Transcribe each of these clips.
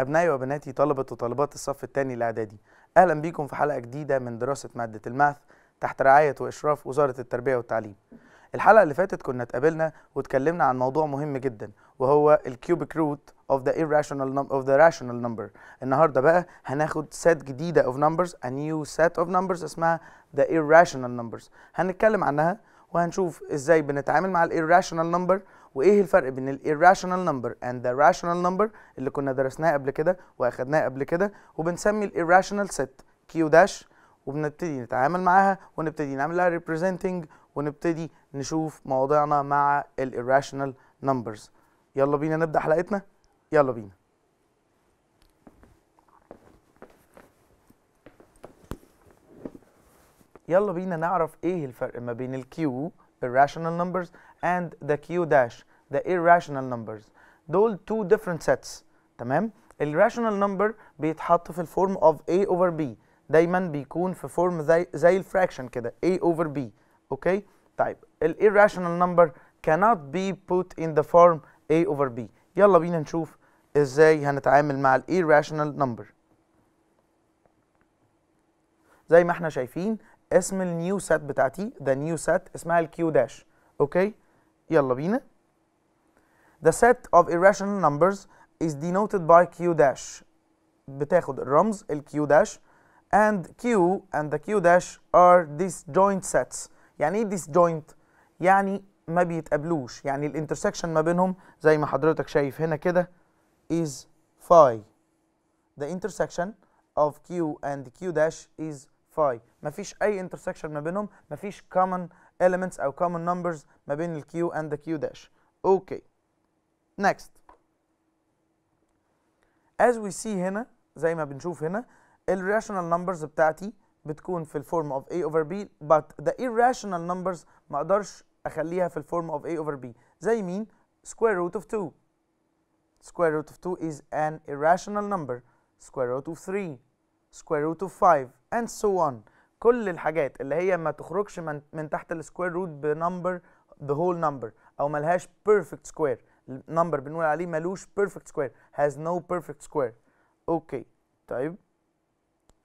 أبنائي وبناتي طلبة وطالبات الصف الثاني الإعدادي أهلا بيكم في حلقة جديدة من دراسة مادة الماث تحت رعاية وإشراف وزارة التربية والتعليم الحلقة اللي فاتت كنا اتقابلنا واتكلمنا عن موضوع مهم جدا وهو الكيوبيك روت of the irrational num of the rational number النهارده بقى هناخد set جديدة of numbers a new set of numbers اسمها the irrational numbers هنتكلم عنها وهنشوف ازاي بنتعامل مع irrational number وايه الفرق بين irrational number and the rational number اللي كنا درسناه قبل كده واخدناه قبل كده وبنسمي irrational set q داش وبنبتدي نتعامل معاها ونبتدي نعمل لها representing ونبتدي نشوف مواضيعنا مع irrational numbers يلا بينا نبدا حلقتنا يلا بينا يلا بينا نعرف ايه الفرق ما بين الكيو the rational numbers and the Q dash the irrational numbers دول two different sets تمام الراشونال نمبر بيتحط في الفورم of A over B دايما بيكون في فورم زي زي الفراكشن كده A over B اوكي طيب الirrational number cannot be put in the form A over B يلا بينا نشوف ازاي هنتعامل مع الirrational number زي ما احنا شايفين اسم النيو سات بتاعتي ده نيو سات اسمها الكيو داش اوكي يلا بينا The set of irrational numbers is denoted by Q dash بتاخد الرمز ال Q dash and Q and the Q dash are disjoint sets يعني ايه disjoint؟ يعني ما بيتقابلوش يعني الانترسكشن ما بينهم زي ما حضرتك شايف هنا كده is phi the intersection of Q and Q dash is فاي مفيش اي انترسكشن ما بينهم مفيش common elements او common numbers ما بين ال الكيو اند كيو داش اوكي next as we see هنا زي ما بنشوف هنا ال rational numbers بتاعتي بتكون في ال form of a over b but the irrational numbers ما اقدرش اخليها في ال form of a over b زي مين square root of 2 square root of 2 is an irrational number square root of 3 سكوير روت اوف 5 اند سو اون كل الحاجات اللي هي ما تخرجش من, من تحت السكوير روت بنمبر the whole number او ملهاش perfect square النمبر بنقول عليه ملوش perfect square has no perfect square اوكي طيب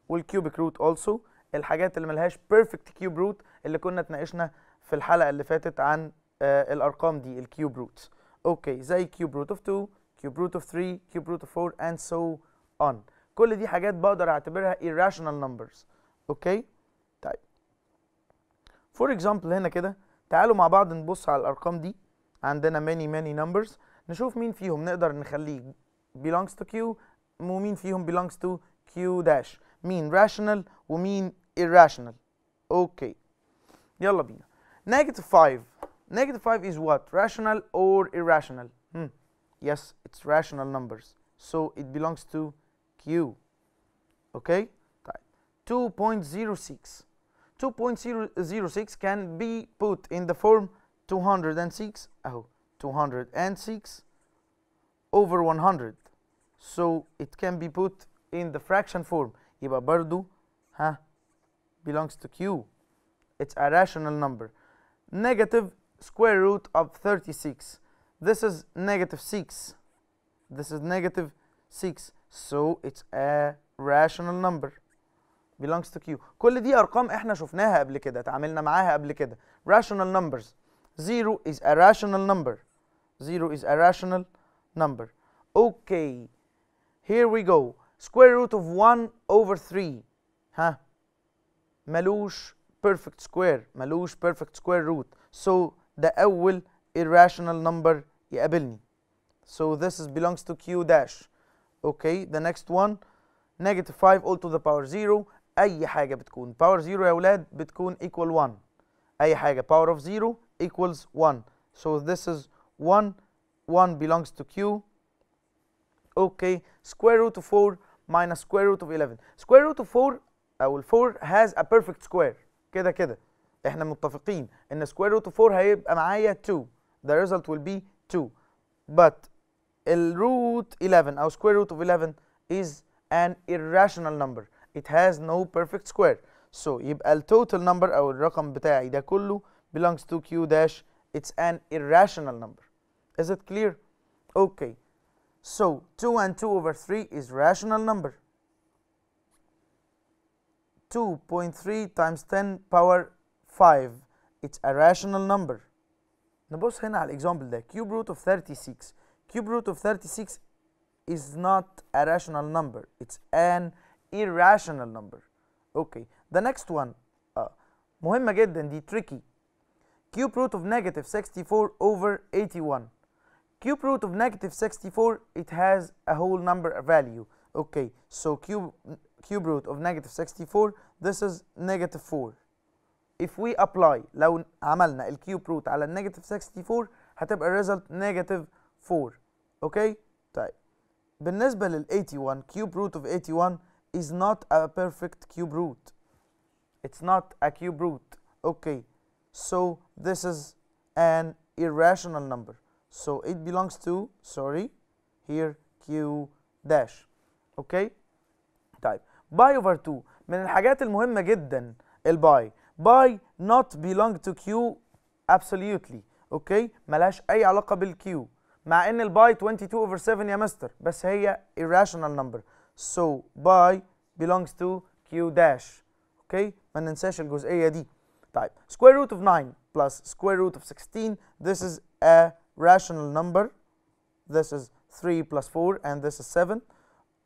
والكيوبيك روت also الحاجات اللي ملهاش perfect cube root اللي كنا اتناقشنا في الحلقه اللي فاتت عن آه الارقام دي الكيوب روت اوكي زي كيوب روت اوف 2 كيوب روت اوف 3 كيوب روت اوف 4 and so on كل دي حاجات بقدر اعتبرها irrational numbers اوكي طيب فور example هنا كده تعالوا مع بعض نبص على الارقام دي عندنا many many numbers نشوف مين فيهم نقدر نخليه belongs to Q ومين فيهم belongs to Q dash مين rational ومين irrational اوكي يلا بينا negative 5 negative 5 is what rational or irrational hmm. yes it's rational numbers so it belongs to Q. Okay, time 2.06. 2.006 can be put in the form 206 oh, 206 over 100 so it can be put in the fraction form Iba برضو ها belongs to Q it's a rational number negative square root of 36 this is negative 6 this is negative 6 so, it's a rational number belongs to Q كل دي أرقام إحنا شفناها قبل كده تعاملنا معاها قبل كده rational numbers 0 is a rational number 0 is a rational number okay here we go square root of 1 over 3 Huh? ملوش perfect square ملوش perfect square root so the أول irrational number يقابلني so this is belongs to Q dash Okay, the next one, 5 all to the power 0 اي حاجة بتكون power 0 يا اولاد بتكون equal 1 اي حاجة power of 0 equals 1 so this is 1 1 belongs to q okay square root of 4 minus square root of 11 square root of 4 او ال 4 has a perfect square كده كده احنا متفقين ان square root of 4 هيبقى معايا 2 the result will be 2 but root 11 or square root of 11 is an irrational number it has no perfect square so يبقى total number أو الرقم بتاعي ده كله belongs to Q dash it's an irrational number is it clear okay so 2 and 2 over 3 is rational number 2.3 times 10 power 5 it's a rational number نبص هنا على الاكزامبل ده cube root of 36 cube root of 36 is not a rational number it's an irrational number okay the next one uh, مهمة جدا دي tricky cube root of negative 64 over 81 cube root of negative 64 it has a whole number value okay so cube cube root of negative 64 this is negative 4 if we apply لو عملنا cube root على negative 64 هتبقى result negative 4 okay طيب بالنسبه لل 81 cube root of 81 is not a perfect cube root it's not a cube root okay so this is an irrational number so it belongs to sorry here q dash okay Type. by over 2 من الحاجات المهمة جدا الباي باي not belong to q absolutely okay ملاش اي علاقة بالQ. مع ان الباي 22 over 7 يا مستر بس هي irrational number so باي belongs to q dash okay ما ننساش الجزئيه دي طيب square root of 9 plus square root of 16 this is a rational number this is 3 plus 4 and this is 7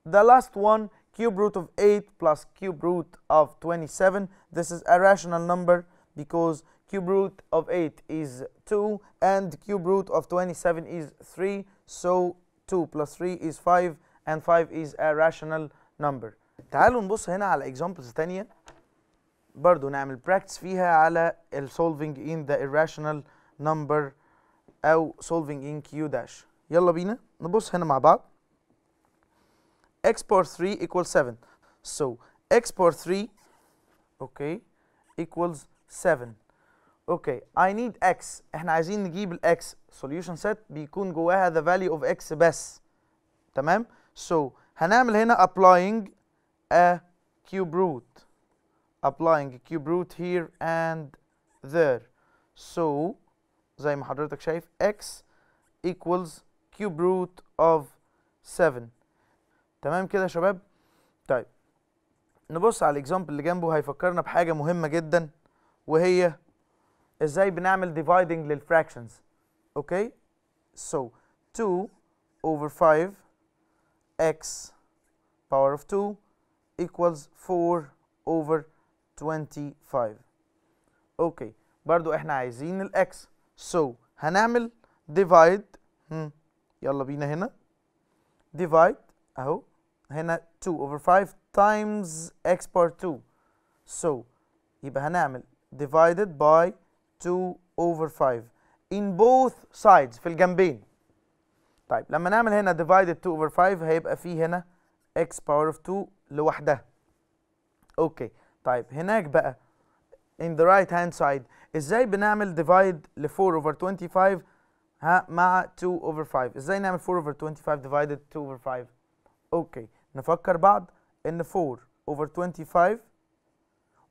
the last one cube root of 8 plus cube root of 27 this is a rational number because cube root of 8 is 2 and cube root of 27 is 3 so 2 plus 3 is 5 and 5 is a rational number تعالوا نبص هنا على examples تانية برضو نعمل practice فيها على ال solving in the irrational number أو solving in q dash يلا بينا نبص هنا مع بعض x power 3 equals 7 so x power 3 okay equals 7 اوكي اي نيد اكس احنا عايزين نجيب الاكس سوليوشن سيت بيكون جواها ذا فاليو اوف اكس بس تمام سو so, هنعمل هنا applying a cube root applying a cube root here and there so زي ما حضرتك شايف x equals cube root of 7 تمام كده يا شباب طيب نبص على الاكزامبل اللي جنبه هيفكرنا بحاجه مهمه جدا وهي ازاي بنعمل dividing للfractions okay so 2 over 5 x power of 2 equals 4 over 25 okay برضو احنا عايزين x. so هنعمل divide هم. Hmm. يلا بينا هنا divide اهو هنا 2 over 5 times x power 2 so يبقى هنعمل divided by 2 over 5 in both sides في الجنبين طيب لما نعمل هنا divided 2 over 5 هيبقى فيه هنا x power of 2 لوحدها اوكي طيب هناك بقى in the right hand side ازاي بنعمل divide ل 4 over 25 ها مع 2 over 5 ازاي نعمل 4 over 25 divided 2 over 5 اوكي نفكر بعض ان 4 over 25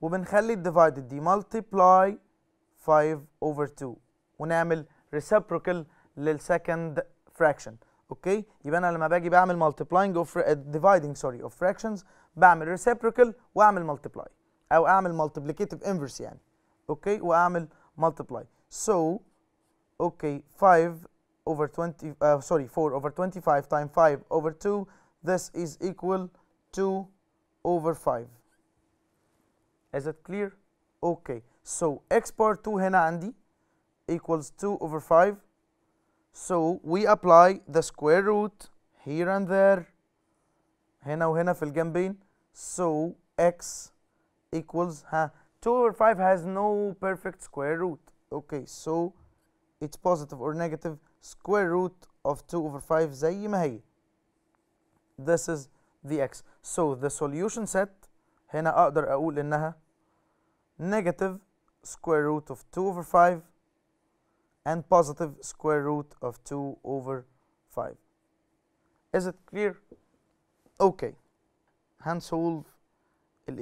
وبنخلي divided دي multiply 5 over 2 ونعمل reciprocal second fraction اوكي يبقى انا لما باجي بعمل multiplying of uh, dividing sorry of fractions بعمل reciprocal واعمل multiply او اعمل multiplicative inverse يعني اوكي واعمل multiply so okay 5 over 20 uh, sorry 4 over 25 times 5 over 2 this is equal to over 5 is it clear okay so, x power 2 هنا عندي equals 2 over 5. So, we apply the square root here and there هنا وهنا في الجنبين. So, x equals ها 2 over 5 has no perfect square root. Okay, so it's positive or negative square root of 2 over 5 زي ما هي. This is the x. So the solution set هنا اقدر اقول انها negative square root of 2 over 5 and positive square root of 2 over 5. Is it clear? Okay. the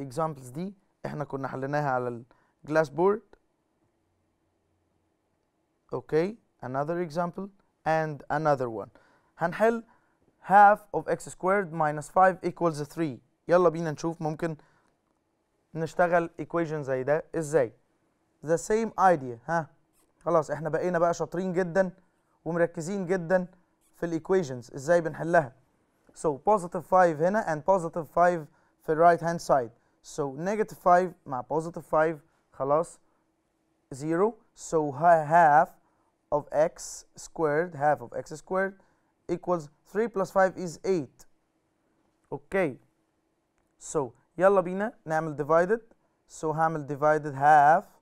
examples. دي احنا كنا حليناها على glass board. Okay. Another example and another one. هنحل half of x squared minus 5 equals 3. يلا بينا نشوف ممكن نشتغل equation زي ده ازاي the same idea ها خلاص احنا بقينا بقى شاطرين جدا ومركزين جدا في الايكويشنز ازاي بنحلها so positive 5 هنا and positive 5 في ال right hand side so negative 5 مع positive 5 خلاص 0 so half of x squared half of x squared equals 3 plus 5 is 8 okay so يلا بينا نعمل divided so هعمل divided half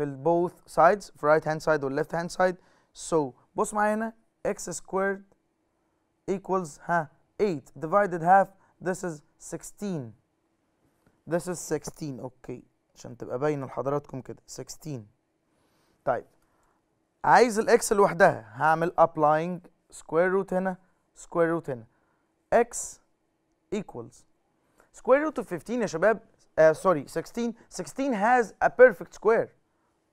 في ال both sides في right hand side وال left hand side so بص معايا هنا x squared equals ها 8 divided half this is 16 this is 16 اوكي عشان تبقى باينه لحضراتكم كده 16 طيب عايز ال x لوحدها هعمل applying square root هنا square root هنا x equals square root of 15 يا شباب uh, sorry 16 16 has a perfect square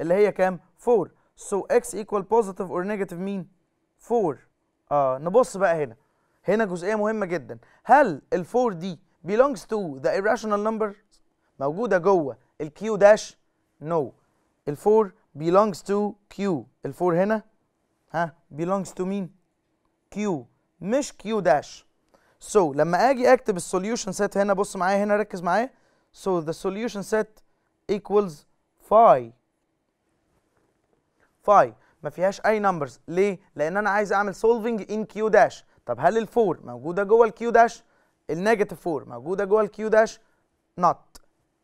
اللي هي كام 4 سو اكس ايكوال بوزيتيف اور نيجاتيف مين 4 اه نبص بقى هنا هنا جزئيه مهمه جدا هل ال4 دي belongs to the irrational numbers موجوده جوه الكيو داش نو ال4 belongs to Q ال4 هنا ها belongs to مين Q مش Q داش so لما اجي اكتب السوليوشن سيت هنا بص معايا هنا ركز معايا so the solution set equals phi 5 ما فيهاش اي نمبرز ليه لان انا عايز اعمل سولفنج ان كيو داش طب هل الفور موجوده جوه الكيو داش النيجاتيف 4 موجوده جوه الكيو داش نوت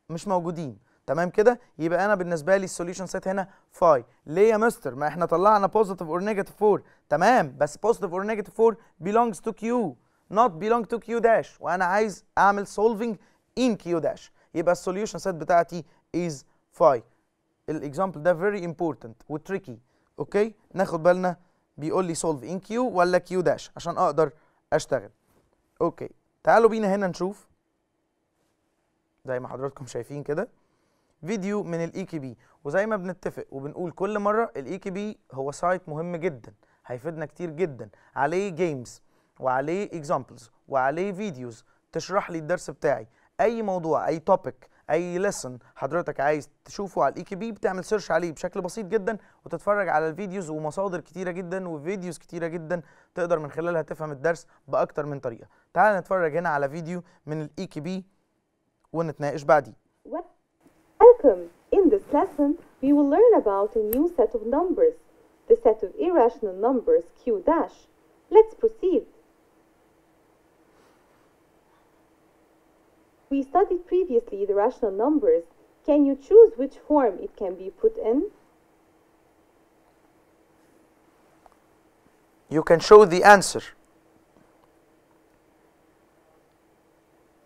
مش موجودين تمام كده يبقى انا بالنسبه لي السوليوشن سيت هنا 5 ليه يا مستر ما احنا طلعنا بوزيتيف اور نيجاتيف 4 تمام بس بوزيتيف اور نيجاتيف 4 belongs to q not belong to q داش وانا عايز اعمل solving in q داش يبقى السوليوشن سيت بتاعتي is 5 الاكزامبل ده فيري امبورتنت وتريكي اوكي ناخد بالنا بيقول لي سولف ان كيو ولا كيو داش عشان اقدر اشتغل اوكي تعالوا بينا هنا نشوف زي ما حضراتكم شايفين كده فيديو من الاي كي e بي وزي ما بنتفق وبنقول كل مره الاي كي e بي هو سايت مهم جدا هيفيدنا كتير جدا عليه جيمز وعليه اكزامبلز وعليه فيديوز تشرح لي الدرس بتاعي اي موضوع اي توبيك اي لسن حضرتك عايز تشوفه على الاي كي بي بتعمل سيرش عليه بشكل بسيط جدا وتتفرج على الفيديوز ومصادر كتيره جدا وفيديوز كتيره جدا تقدر من خلالها تفهم الدرس باكتر من طريقه تعال نتفرج هنا على فيديو من الاي كي بي ونتناقش بعديه Welcome. In this lesson, we will learn about a new set of numbers, the set of irrational numbers q dash. Let's proceed. We studied previously the rational numbers. Can you choose which form it can be put in? You can show the answer.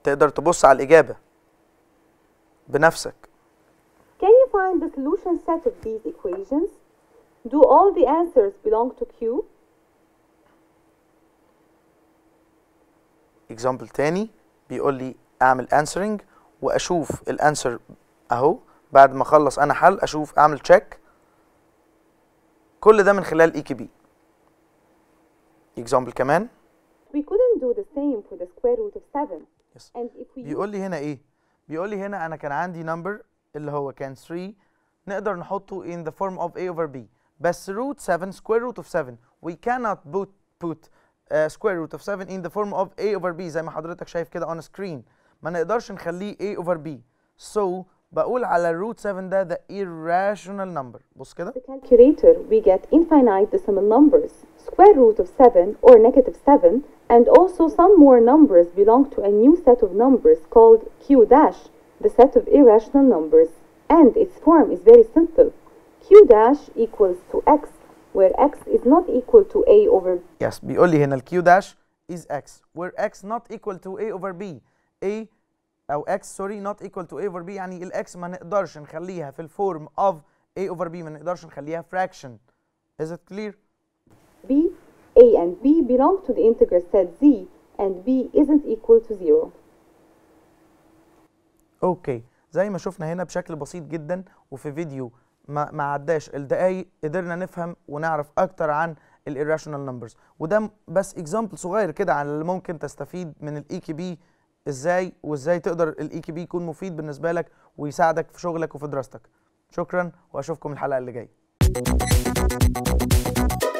تقدر تبص على الإجابة بنفسك. Can you find the solution set of these equations? Do all the answers belong to Q? Example تاني بيقول لي اعمل answering واشوف الانسر اهو بعد ما اخلص انا حل اشوف اعمل تشيك كل ده من خلال اي كي بي اكزامبل كمان we couldn't do the same for the square root of 7 yes. and if we بيقول لي هنا ايه بيقول لي هنا انا كان عندي نمبر اللي هو كان 3 نقدر نحطه in the form of a over b بس root 7 square root of 7 we cannot put put uh, square root of 7 in the form of a over b زي ما حضرتك شايف كده on screen ما نقدرش نخليه A over B so بقول على root 7 ده the irrational number بص كده the calculator we get infinite decimal numbers square root of 7 or negative 7 and also some more numbers belong to a new set of numbers called Q dash the set of irrational numbers and its form is very simple Q dash equals to X where X is not equal to A over yes بيقول لي هنا ال Q dash is X where X not equal to A over B A او x سوري not equal to a over b يعني X ما نقدرش نخليها في الفورم of a over b ما نقدرش نخليها fraction is it clear b a and b belong to the integer set z and b isn't equal to zero. اوكي okay. زي ما شفنا هنا بشكل بسيط جدا وفي فيديو ما ما عداش الدقايق قدرنا نفهم ونعرف اكتر عن Irrational numbers وده بس اكزامبل صغير كده على اللي ممكن تستفيد من الاي كي e بي ازاي وازاي تقدر الاي كي e بي يكون مفيد بالنسبه لك ويساعدك في شغلك وفي دراستك شكرا واشوفكم الحلقه اللي جايه